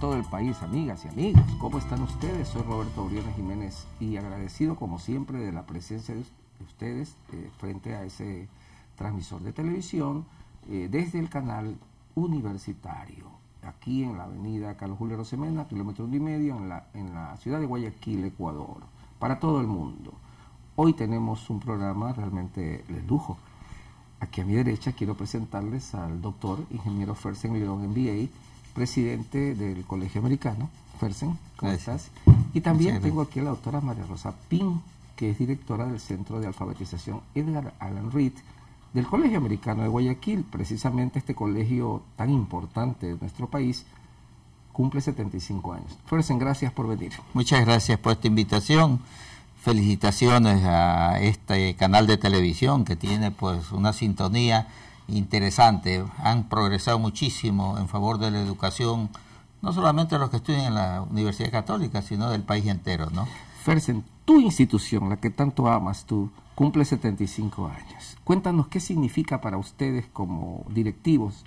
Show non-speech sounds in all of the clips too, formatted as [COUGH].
todo el país, amigas y amigos. ¿Cómo están ustedes? Soy Roberto Oriones Jiménez y agradecido como siempre de la presencia de ustedes eh, frente a ese transmisor de televisión eh, desde el canal universitario, aquí en la avenida Carlos Julio Rosemena, kilómetro y medio, en la, en la ciudad de Guayaquil, Ecuador, para todo el mundo. Hoy tenemos un programa realmente de lujo. Aquí a mi derecha quiero presentarles al doctor ingeniero Fersen León, MBA, presidente del Colegio Americano, Fersen, ¿cómo estás? Y también tengo aquí a la doctora María Rosa Pin, que es directora del Centro de Alfabetización Edgar Allan Reed del Colegio Americano de Guayaquil, precisamente este colegio tan importante de nuestro país, cumple 75 años. Fersen, gracias por venir. Muchas gracias por esta invitación. Felicitaciones a este canal de televisión que tiene pues una sintonía interesante. Han progresado muchísimo en favor de la educación, no solamente de los que estudian en la Universidad Católica, sino del país entero, ¿no? Fersen, tu institución, la que tanto amas tú, cumple 75 años. Cuéntanos qué significa para ustedes como directivos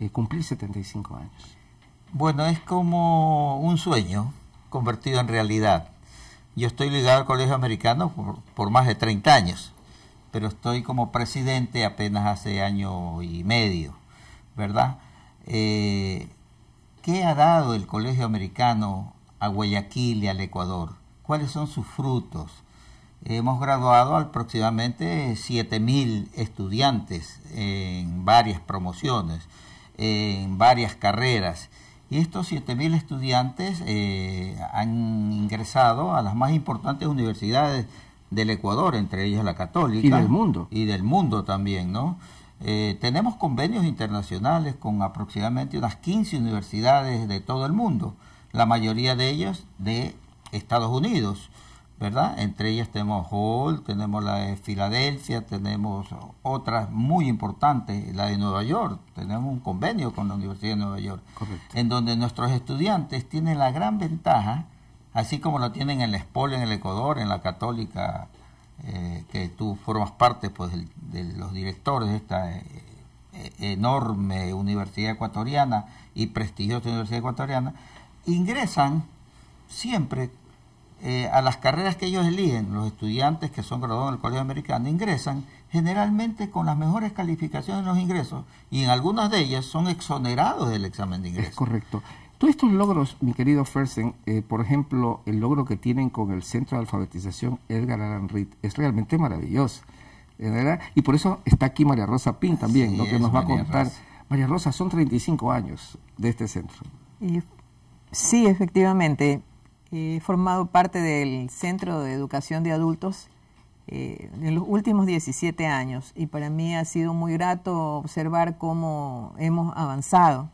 eh, cumplir 75 años. Bueno, es como un sueño convertido en realidad. Yo estoy ligado al Colegio Americano por más de 30 años pero estoy como presidente apenas hace año y medio, ¿verdad? Eh, ¿Qué ha dado el Colegio Americano a Guayaquil y al Ecuador? ¿Cuáles son sus frutos? Hemos graduado aproximadamente 7.000 estudiantes en varias promociones, en varias carreras. Y estos 7.000 estudiantes eh, han ingresado a las más importantes universidades del Ecuador, entre ellas la católica. Y del mundo. Y del mundo también, ¿no? Eh, tenemos convenios internacionales con aproximadamente unas 15 universidades de todo el mundo, la mayoría de ellas de Estados Unidos, ¿verdad? Entre ellas tenemos Hall, tenemos la de Filadelfia, tenemos otras muy importantes, la de Nueva York, tenemos un convenio con la Universidad de Nueva York, en donde nuestros estudiantes tienen la gran ventaja así como lo tienen en la Espol, en el Ecuador, en la Católica, eh, que tú formas parte pues, de los directores de esta eh, eh, enorme universidad ecuatoriana y prestigiosa universidad ecuatoriana, ingresan siempre a las carreras que ellos eligen, los estudiantes que son graduados en el Colegio Americano, ingresan generalmente con las mejores calificaciones en los ingresos y en algunas de ellas son exonerados del examen de ingresos. Es correcto. Todos estos logros, mi querido Fersen, eh, por ejemplo, el logro que tienen con el Centro de Alfabetización Edgar Allan Reed, es realmente maravilloso. ¿verdad? Y por eso está aquí María Rosa Pin también, lo que nos va a contar. María Rosa, son 35 años de este centro. Eh, sí, efectivamente. He formado parte del Centro de Educación de Adultos eh, en los últimos 17 años y para mí ha sido muy grato observar cómo hemos avanzado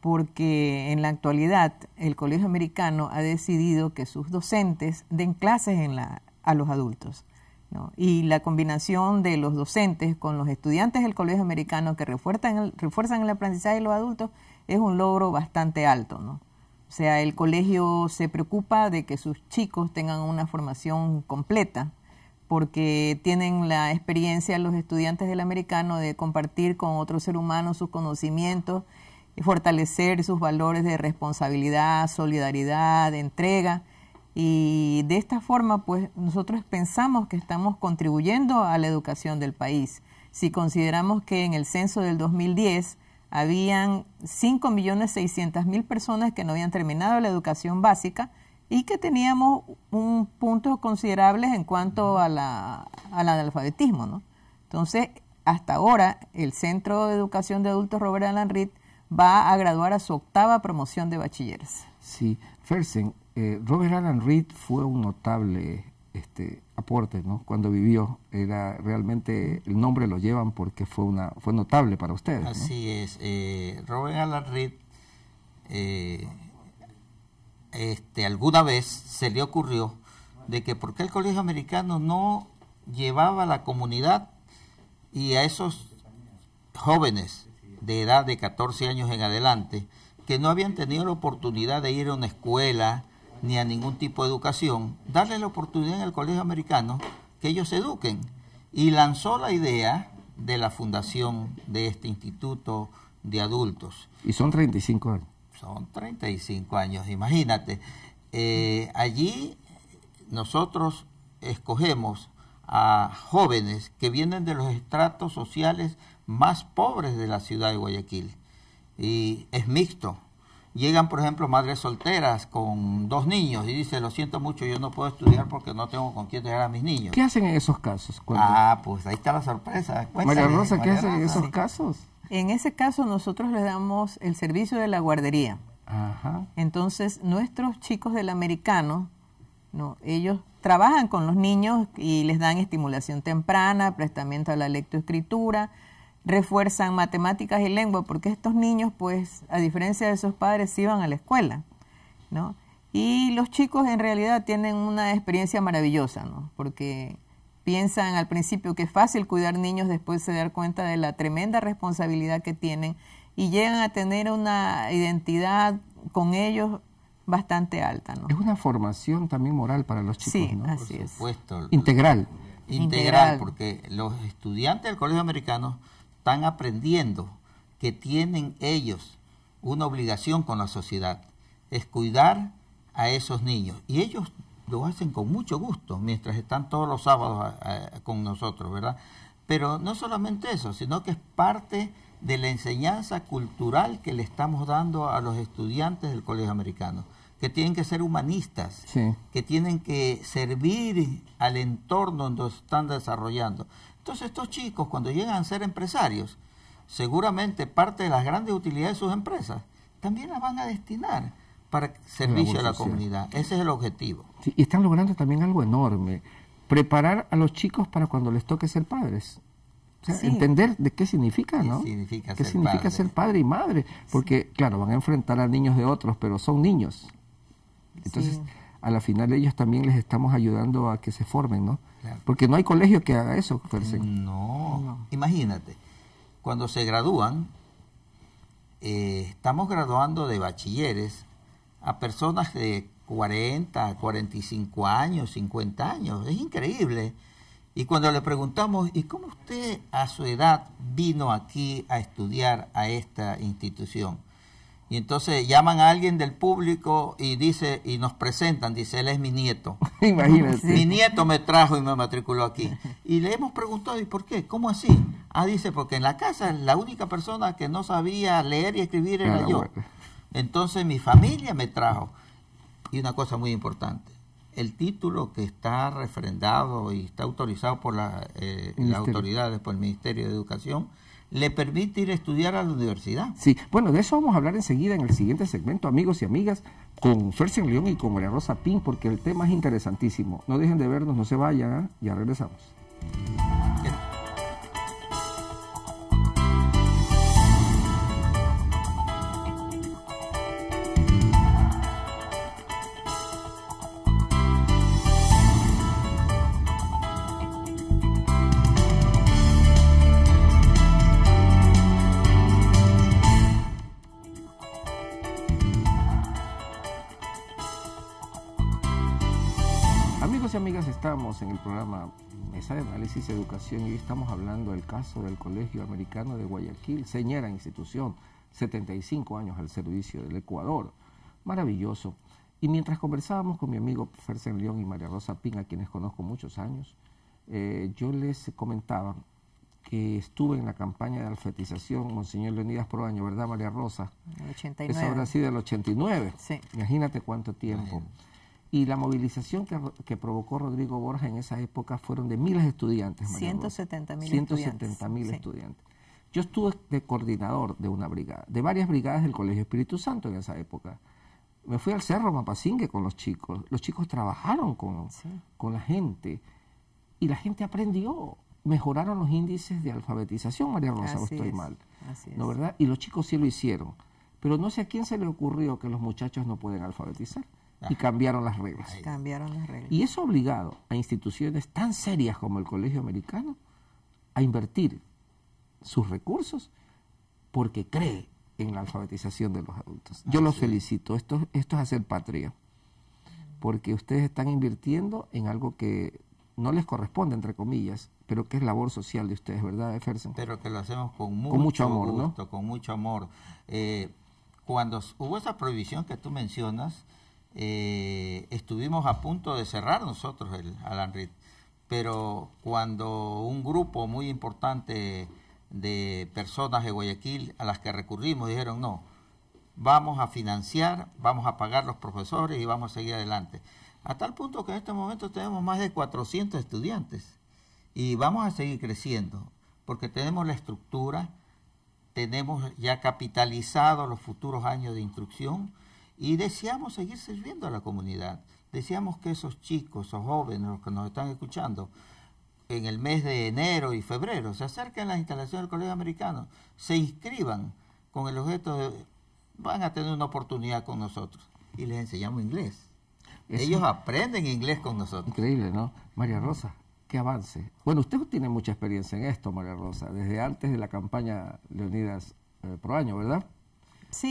porque en la actualidad el Colegio Americano ha decidido que sus docentes den clases a los adultos. Y la combinación de los docentes con los estudiantes del Colegio Americano que refuerzan el, aprendizaje de los adultos es un logro bastante alto. O sea, el colegio se preocupa de que sus chicos tengan una formación completa porque tienen la experiencia los estudiantes del americano de compartir con otro ser humano sus conocimientos y fortalecer sus valores de responsabilidad, solidaridad, de entrega. Y de esta forma, pues nosotros pensamos que estamos contribuyendo a la educación del país. Si consideramos que en el censo del 2010 habían 5.600.000 personas que no habían terminado la educación básica y que teníamos un punto considerable en cuanto a la, al analfabetismo. ¿no? Entonces, hasta ahora, el Centro de Educación de Adultos Robert Alan Reed va a graduar a su octava promoción de bachilleres. Sí, Fersen, eh, Robert Alan Reed fue un notable este, aporte, ¿no? Cuando vivió, era realmente el nombre lo llevan porque fue una fue notable para ustedes. Así es. Eh, Robert Alan Reed eh, este, alguna vez se le ocurrió de que por qué el colegio americano no llevaba a la comunidad y a esos jóvenes de edad de 14 años en adelante que no habían tenido la oportunidad de ir a una escuela ni a ningún tipo de educación, darle la oportunidad en el colegio americano que ellos eduquen. Y lanzó la idea de la fundación de este instituto de adultos. Y son 35 años. Son 35 años, imagínate. Eh, allí nosotros escogemos a jóvenes que vienen de los estratos sociales más pobres de la ciudad de Guayaquil. Y es mixto. Llegan, por ejemplo, madres solteras con dos niños y dicen, lo siento mucho, yo no puedo estudiar porque no tengo con quién dejar a mis niños. ¿Qué hacen en esos casos? Ah, pues ahí está la sorpresa. María Rosa, ¿qué hacen en esos casos? En ese caso nosotros les damos el servicio de la guardería. Ajá. Entonces, nuestros chicos del americano, no, ellos trabajan con los niños y les dan estimulación temprana, prestamiento a la lectoescritura, refuerzan matemáticas y lengua, porque estos niños, pues, a diferencia de sus padres, iban a la escuela, ¿no? Y los chicos en realidad tienen una experiencia maravillosa, ¿no? Porque piensan al principio que es fácil cuidar niños, después se dan cuenta de la tremenda responsabilidad que tienen y llegan a tener una identidad con ellos bastante alta. ¿no? Es una formación también moral para los chicos, Por supuesto. Integral. Integral, porque los estudiantes del Colegio Americano están aprendiendo que tienen ellos una obligación con la sociedad, es cuidar a esos niños. Y ellos lo hacen con mucho gusto, mientras están todos los sábados eh, eh, con nosotros, ¿verdad? Pero no solamente eso, sino que es parte de la enseñanza cultural que le estamos dando a los estudiantes del Colegio Americano, que tienen que ser humanistas, que tienen que servir al entorno donde están desarrollando. Entonces estos chicos cuando llegan a ser empresarios, seguramente parte de las grandes utilidades de sus empresas también las van a destinar para servicio a la comunidad. Ese es el objetivo. y están logrando también algo enorme, preparar a los chicos para cuando les toque ser padres. Entender de qué significa, ¿no? ¿Qué significa, ser, padre? y madre? Porque, claro, van a enfrentar a niños de otros, pero son niños. Entonces, a la final ellos también les estamos ayudando a que se formen, ¿no? Porque no hay colegio que haga eso, no. no. Imagínate, cuando se gradúan, eh, estamos graduando de bachilleres a personas de 40, 45 años, 50 años. Es increíble. Y cuando le preguntamos, ¿y cómo usted a su edad vino aquí a estudiar a esta institución? Y entonces llaman a alguien del público y dice y nos presentan, dice, él es mi nieto. [LAUGHS] Imagínese. Mi nieto me trajo y me matriculó aquí. Y le hemos preguntado, ¿y por qué? ¿Cómo así? Ah, dice, porque en la casa la única persona que no sabía leer y escribir era yo. Entonces mi familia me trajo. Y una cosa muy importante, el título que está refrendado y está autorizado por eh, las autoridades, por el Ministerio de Educación, le permite ir a estudiar a la universidad. Sí, bueno, de eso vamos a hablar enseguida en el siguiente segmento, amigos y amigas, con en León y con María Rosa Pin, porque el tema es interesantísimo. No dejen de vernos, no se vayan, ¿eh? ya regresamos. de Análisis de Educación y hoy estamos hablando del caso del Colegio Americano de Guayaquil, señora institución, 75 años al servicio del Ecuador. Maravilloso. Y mientras conversábamos con mi amigo Fersen León y María Rosa Pina, quienes conozco muchos años, eh, yo les comentaba que estuve en la campaña de alfabetización, Monseñor Leonidas Proaño, ¿verdad, María Rosa? El 89. Eso habrá sido el 89. Sí. Imagínate cuánto tiempo y la movilización que, provocó Rodrigo Borja en esa época fueron de miles de estudiantes. 170 mil estudiantes. 170 mil estudiantes. Yo estuve de coordinador de una brigada, de varias brigadas del Colegio Espíritu Santo en esa época. Me fui al Cerro Mapasingue con los chicos. Los chicos trabajaron con, con la gente y la gente aprendió. Mejoraron los índices de alfabetización, María Rosa, no estoy mal. verdad? Y los chicos sí lo hicieron. Pero no sé a quién se le ocurrió que los muchachos no pueden alfabetizar y cambiaron las reglas. Cambiaron las reglas. Y eso ha obligado a instituciones tan serias como el Colegio Americano a invertir sus recursos porque cree en la alfabetización de los adultos. Yo los felicito, esto, esto es hacer patria, porque ustedes están invirtiendo en algo que no les corresponde, entre comillas, pero que es labor social de ustedes, ¿verdad, Efersen? Pero que lo hacemos con mucho, amor, con mucho amor. Eh, cuando hubo esa prohibición que tú mencionas, eh, estuvimos a punto de cerrar nosotros el Alan Reed, pero cuando un grupo muy importante de personas de Guayaquil a las que recurrimos dijeron no, vamos a financiar, vamos a pagar los profesores y vamos a seguir adelante. A tal punto que en este momento tenemos más de 400 estudiantes y vamos a seguir creciendo porque tenemos la estructura, tenemos ya capitalizado los futuros años de instrucción, y deseamos seguir sirviendo a la comunidad. Deseamos que esos chicos, esos jóvenes, los que nos están escuchando, en el mes de enero y febrero, se acerquen a las instalaciones del Colegio Americano, se inscriban con el objeto de, van a tener una oportunidad con nosotros. Y les enseñamos inglés. Ellos aprenden inglés con nosotros. Increíble, ¿no? María Rosa, qué avance. Bueno, usted tiene mucha experiencia en esto, María Rosa, desde antes de la campaña Leonidas eh, Pro Año, ¿verdad?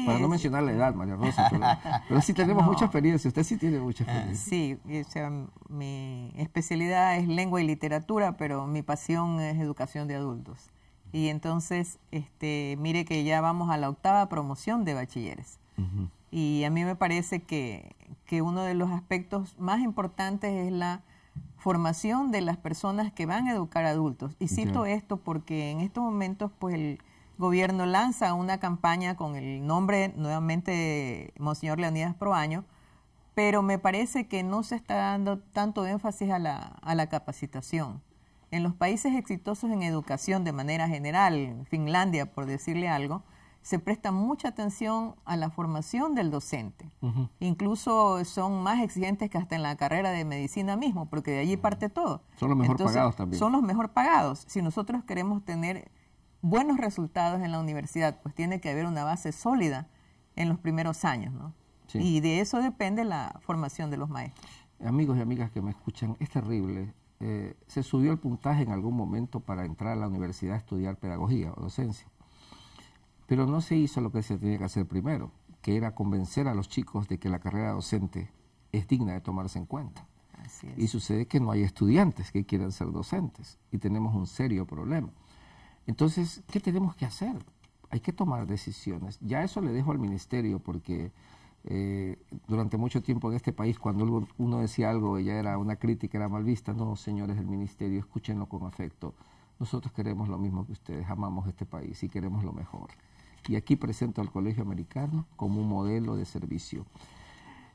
Para no mencionar la edad, María Rosa, pero, [LAUGHS] sí tenemos mucha experiencia, usted sí tiene mucha eh, experiencia. Sí, mi especialidad es lengua y literatura, pero mi pasión es educación de adultos. Y entonces, este, mire que ya vamos a la octava promoción de bachilleres. Y a mí me parece que, que uno de los aspectos más importantes es la formación de las personas que van a educar adultos. Y cito esto porque en estos momentos, pues el gobierno lanza una campaña con el nombre nuevamente de Monseñor Leonidas Proaño, pero me parece que no se está dando tanto énfasis a la, a la capacitación. En los países exitosos en educación de manera general, Finlandia por decirle algo, se presta mucha atención a la formación del docente. Incluso son más exigentes que hasta en la carrera de medicina mismo, porque de allí parte todo. Son los mejor pagados también. Son los mejor pagados. Si nosotros queremos tener buenos resultados en la universidad, pues tiene que haber una base sólida en los primeros años, ¿no? Y de eso depende la formación de los maestros. Amigos y amigas que me escuchan, es terrible. Eh, se subió el puntaje en algún momento para entrar a la universidad a estudiar pedagogía o docencia, pero no se hizo lo que se tenía que hacer primero, que era convencer a los chicos de que la carrera docente es digna de tomarse en cuenta. Y sucede que no hay estudiantes que quieran ser docentes y tenemos un serio problema. Entonces, ¿qué tenemos que hacer? Hay que tomar decisiones. Ya eso le dejo al ministerio porque eh, durante mucho tiempo en este país cuando uno decía algo, ya era una crítica, era mal vista. No, señores del ministerio, escúchenlo con afecto. Nosotros queremos lo mismo que ustedes, amamos este país y queremos lo mejor. Y aquí presento al Colegio Americano como un modelo de servicio.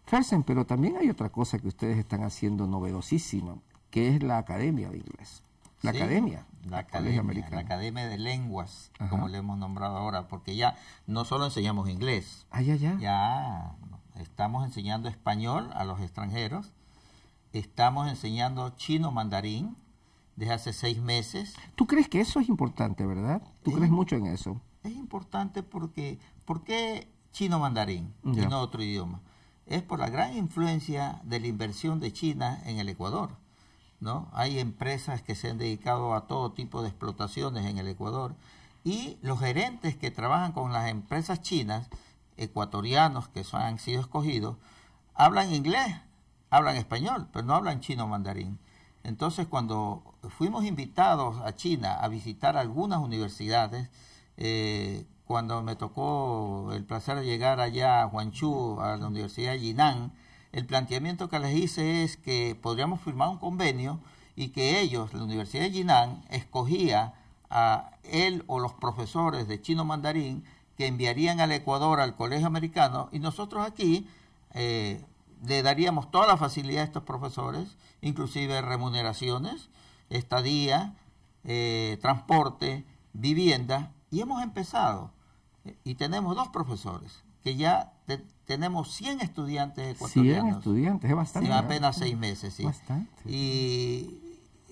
Fersen, pero también hay otra cosa que ustedes están haciendo novedosísima, que es la Academia de Inglés. La academia. La academia, de lenguas, como le hemos nombrado ahora, porque ya no solo enseñamos inglés. Ah, ya, ya. Ya estamos enseñando español a los extranjeros, estamos enseñando chino mandarín desde hace seis meses. ¿Tú crees que eso es importante, verdad? ¿Tú crees mucho en eso? Es importante porque, ¿por qué chino mandarín y no otro idioma? Es por la gran influencia de la inversión de China en el Ecuador. ¿no? Hay empresas que se han dedicado a todo tipo de explotaciones en el Ecuador y los gerentes que trabajan con las empresas chinas, ecuatorianos que son, han sido escogidos, hablan inglés, hablan español, pero no hablan chino mandarín. Entonces, cuando fuimos invitados a China a visitar algunas universidades, eh, cuando me tocó el placer de llegar allá a Huangchu, a la Universidad de Yinan, el planteamiento que les hice es que podríamos firmar un convenio y que ellos, la Universidad de Jinan, escogía a él o los profesores de chino mandarín que enviarían al Ecuador al colegio americano y nosotros aquí eh, le daríamos toda la facilidad a estos profesores, inclusive remuneraciones, estadía, eh, transporte, vivienda, y hemos empezado. Y tenemos dos profesores que ya tenemos 100 estudiantes ecuatorianos. 100 estudiantes, es bastante. En apenas seis meses, sí. Bastante. Y,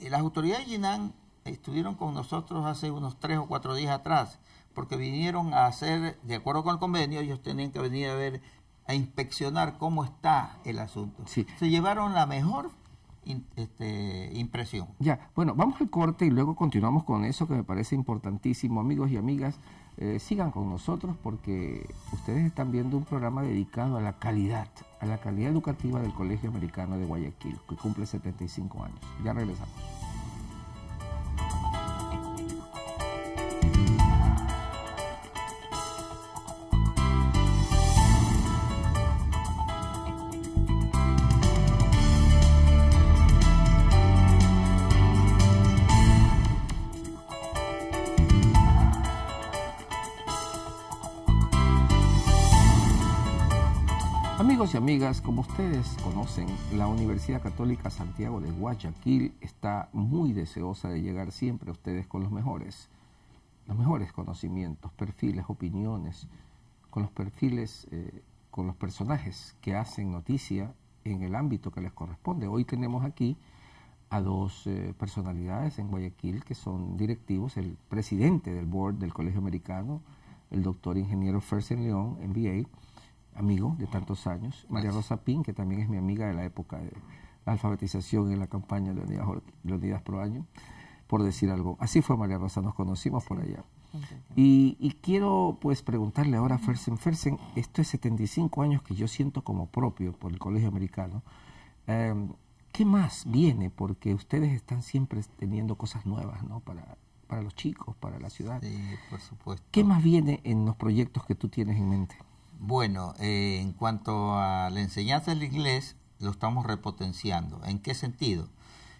las autoridades de Yinan estuvieron con nosotros hace unos tres o cuatro días atrás, porque vinieron a hacer, de acuerdo con el convenio, ellos tenían que venir a ver, a inspeccionar cómo está el asunto. Sí. Se llevaron la mejor este, impresión. Ya, bueno, vamos al corte y luego continuamos con eso que me parece importantísimo, amigos y amigas. Eh, sigan con nosotros porque ustedes están viendo un programa dedicado a la calidad, a la calidad educativa del Colegio Americano de Guayaquil, que cumple 75 años. Ya regresamos. amigas, como ustedes conocen, la Universidad Católica Santiago de Guayaquil está muy deseosa de llegar siempre a ustedes con los mejores, los mejores conocimientos, perfiles, opiniones, con los perfiles, eh, con los personajes que hacen noticia en el ámbito que les corresponde. Hoy tenemos aquí a dos eh, personalidades en Guayaquil que son directivos, el presidente del board del Colegio Americano, el doctor ingeniero Fersen León, MBA, amigo de tantos años, María Rosa Pin, que también es mi amiga de la época de la alfabetización en la campaña de días pro Año, por decir algo. Así fue María Rosa, nos conocimos por allá. Y, quiero pues preguntarle ahora a Fersen, Fersen, esto es 75 años que yo siento como propio por el Colegio Americano. Em, ¿Qué más viene? Porque ustedes están siempre teniendo cosas nuevas, ¿no? Para, para los chicos, para la ciudad. Sí, por supuesto. ¿Qué más viene en los proyectos que tú tienes en mente? Bueno, eh, en cuanto a la enseñanza del inglés, lo estamos repotenciando. ¿En qué sentido?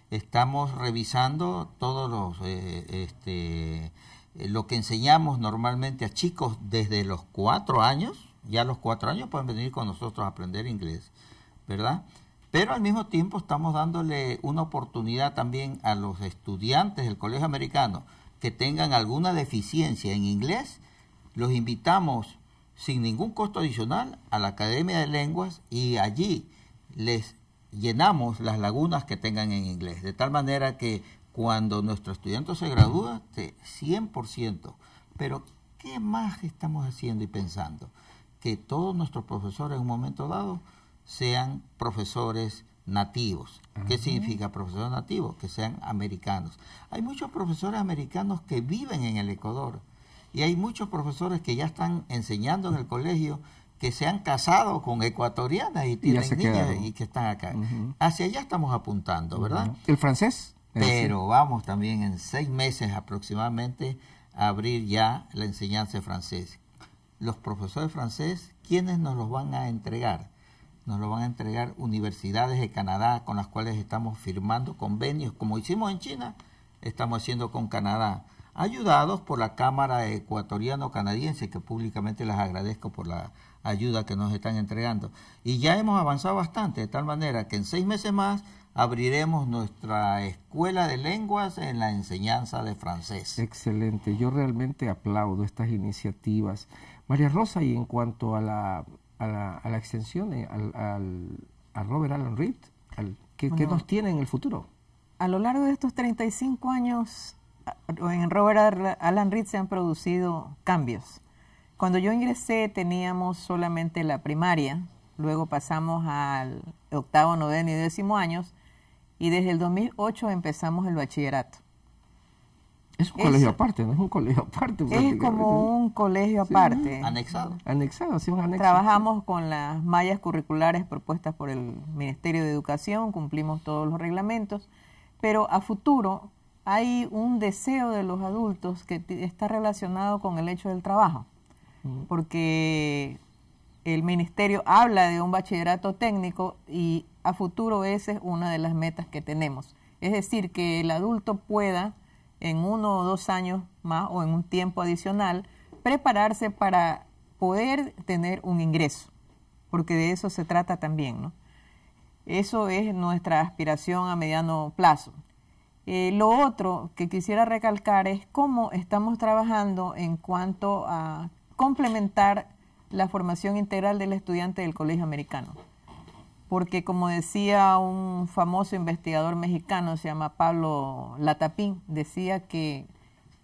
Estamos revisando todos los, eh, este, eh, lo que enseñamos normalmente a chicos desde los cuatro años. Ya a los cuatro años pueden venir con nosotros a aprender inglés, ¿verdad? Pero al mismo tiempo estamos dándole una oportunidad también a los estudiantes del colegio americano que tengan alguna deficiencia en inglés. Los invitamos sin ningún costo adicional a la Academia de Lenguas y allí les llenamos las lagunas que tengan en inglés, de tal manera que cuando nuestro estudiante se gradúa, 100%. Pero, ¿qué más estamos haciendo y pensando? Que todos nuestros profesores en un momento dado sean profesores nativos. ¿Qué significa profesor nativo? Que sean americanos. Hay muchos profesores americanos que viven en el Ecuador y hay muchos profesores que ya están enseñando en el colegio que se han casado con ecuatorianas y tienen niñas y que están acá. Hacia allá estamos apuntando, ¿verdad? ¿El francés? Pero vamos también en seis meses aproximadamente a abrir ya la enseñanza de francés. Los profesores francés, ¿quiénes nos los van a entregar? Nos lo van a entregar universidades de Canadá con las cuales estamos firmando convenios, como hicimos en China, estamos haciendo con Canadá ayudados por la Cámara Ecuatoriano-Canadiense, que públicamente les agradezco por la ayuda que nos están entregando. Y ya hemos avanzado bastante, de tal manera que en seis meses más abriremos nuestra escuela de lenguas en la enseñanza de francés. Excelente, yo realmente aplaudo estas iniciativas. María Rosa, y en cuanto a la, a la, extensión, eh, al, a Robert Allen Reed, ¿qué, ¿qué nos tiene en el futuro? A lo largo de estos 35 años en Robert Alan Reed se han producido cambios. Cuando yo ingresé teníamos solamente la primaria, luego pasamos al octavo, noveno y décimo años, y desde el 2008 empezamos el bachillerato. Es un colegio aparte, no es un colegio aparte. Es como un colegio aparte. anexado. Anexado, sí, un anexo. Trabajamos con las mallas curriculares propuestas por el Ministerio de Educación, cumplimos todos los reglamentos, pero a futuro hay un deseo de los adultos que está relacionado con el hecho del trabajo, porque el ministerio habla de un bachillerato técnico y a futuro esa es una de las metas que tenemos. Es decir, que el adulto pueda en uno o dos años más o en un tiempo adicional prepararse para poder tener un ingreso, porque de eso se trata también, ¿no? Eso es nuestra aspiración a mediano plazo. Eh, lo otro que quisiera recalcar es cómo estamos trabajando en cuanto a complementar la formación integral del estudiante del Colegio Americano. Porque como decía un famoso investigador mexicano, se llama Pablo Latapín, decía que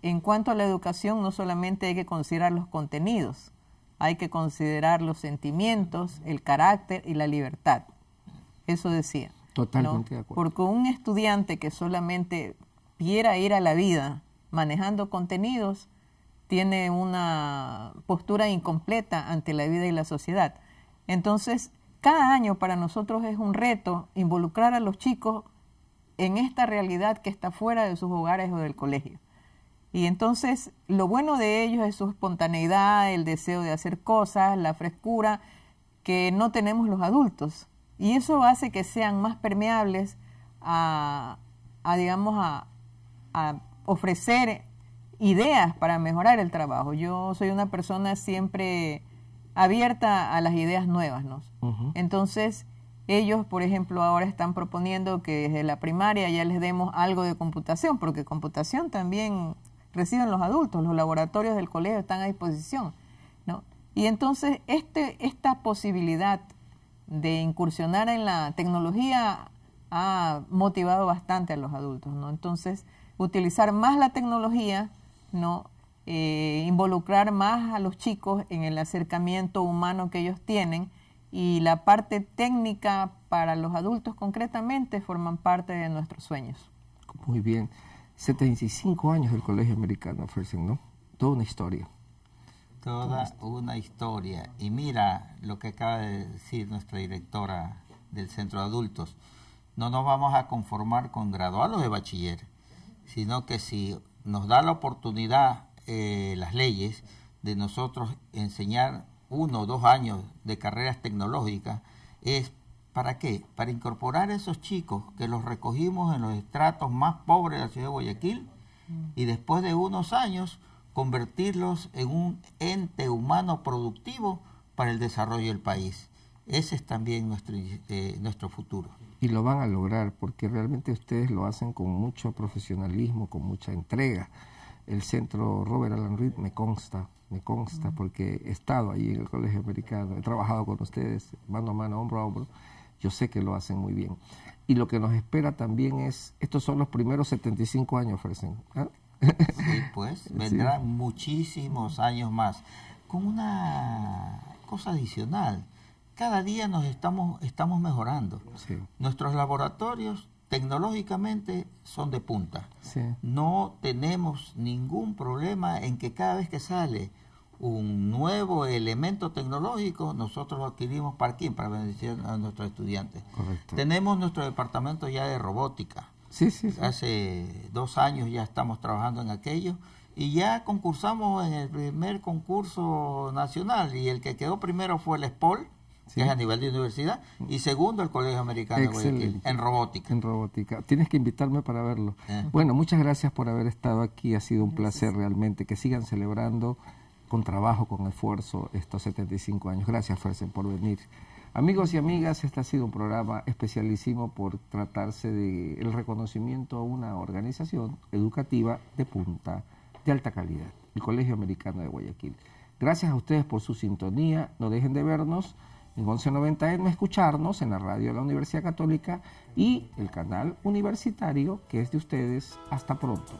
en cuanto a la educación no solamente hay que considerar los contenidos, hay que considerar los sentimientos, el carácter y la libertad. Eso decía. Totalmente de acuerdo. Porque un estudiante que solamente quiera ir a la vida manejando contenidos tiene una postura incompleta ante la vida y la sociedad. Entonces, cada año para nosotros es un reto involucrar a los chicos en esta realidad que está fuera de sus hogares o del colegio. Y entonces lo bueno de ellos es su espontaneidad, el deseo de hacer cosas, la frescura que no tenemos los adultos. Y eso hace que sean más permeables a, digamos, a, ofrecer ideas para mejorar el trabajo. Yo soy una persona siempre abierta a las ideas nuevas, ¿no? Entonces, ellos, por ejemplo, ahora están proponiendo que desde la primaria ya les demos algo de computación, porque computación también reciben los adultos, los laboratorios del colegio están a disposición, ¿no? Y entonces, este, esta posibilidad de incursionar en la tecnología ha motivado bastante a los adultos, ¿no? Entonces, utilizar más la tecnología, ¿no? Eh, involucrar más a los chicos en el acercamiento humano que ellos tienen y la parte técnica para los adultos concretamente forman parte de nuestros sueños. Muy bien. 75 años del Colegio Americano Fersen, ¿no? Toda una historia toda una historia. Y mira lo que acaba de decir nuestra directora del Centro de Adultos. No nos vamos a conformar con graduados de bachiller, sino que si nos da la oportunidad eh, las leyes de nosotros enseñar uno o dos años de carreras tecnológicas, es para qué? Para incorporar a esos chicos que los recogimos en los estratos más pobres de la ciudad de Guayaquil mm. y después de unos años convertirlos en un ente humano productivo para el desarrollo del país. Ese es también nuestro, eh, nuestro futuro. Y lo van a lograr porque realmente ustedes lo hacen con mucho profesionalismo, con mucha entrega. El centro Robert Alan Reed me consta, me consta, porque he estado ahí en el Colegio Americano, he trabajado con ustedes mano a mano, hombro a hombro. Yo sé que lo hacen muy bien. Y lo que nos espera también es, estos son los primeros 75 años, ofrecen ah, pues, [LAUGHS] vendrán muchísimos años más. Con una cosa adicional, cada día nos estamos, estamos mejorando. Nuestros laboratorios tecnológicamente son de punta. No tenemos ningún problema en que cada vez que sale un nuevo elemento tecnológico, nosotros lo adquirimos para quién, para beneficiar a nuestros estudiantes. Tenemos nuestro departamento ya de robótica Sí, sí, Hace dos años ya estamos trabajando en aquello y ya concursamos en el primer concurso nacional y el que quedó primero fue el SPOL, que es a nivel de universidad, y segundo el Colegio Americano Guayaquil, en robótica. En robótica. Tienes que invitarme para verlo. Eh. Bueno, muchas gracias por haber estado aquí, ha sido un placer realmente, que sigan celebrando con trabajo, con esfuerzo, estos 75 años. Gracias, Fersen, por venir. Amigos y amigas, este ha sido un programa especialísimo por tratarse del el reconocimiento a una organización educativa de punta, de alta calidad, el Colegio Americano de Guayaquil. Gracias a ustedes por su sintonía, no dejen de vernos en 1190M, escucharnos en la radio de la Universidad Católica y el canal universitario que es de ustedes. Hasta pronto.